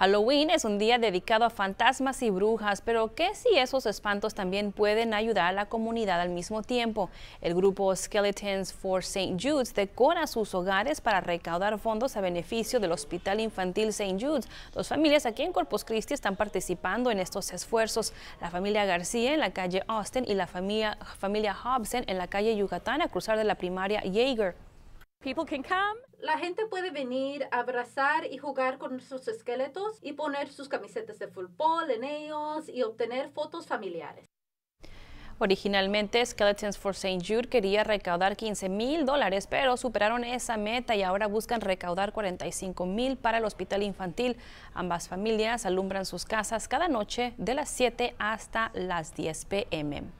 Halloween es un día dedicado a fantasmas y brujas, pero ¿qué si esos espantos también pueden ayudar a la comunidad al mismo tiempo? El grupo Skeletons for St. Jude's decora sus hogares para recaudar fondos a beneficio del Hospital Infantil St. Jude's. Dos familias aquí en Corpus Christi están participando en estos esfuerzos. La familia García en la calle Austin y la familia, Hobson en la calle Yucatán a cruzar de la primaria Jaeger. People can come. La gente puede venir a abrazar y jugar con sus esqueletos y poner sus camisetas de fútbol en ellos y obtener fotos familiares. Originalmente, Skeletons for St. Jude quería recaudar 15 mil dólares, pero superaron esa meta y ahora buscan recaudar 45 mil para el hospital infantil. Ambas familias alumbran sus casas cada noche de las 7 hasta las 10 pm.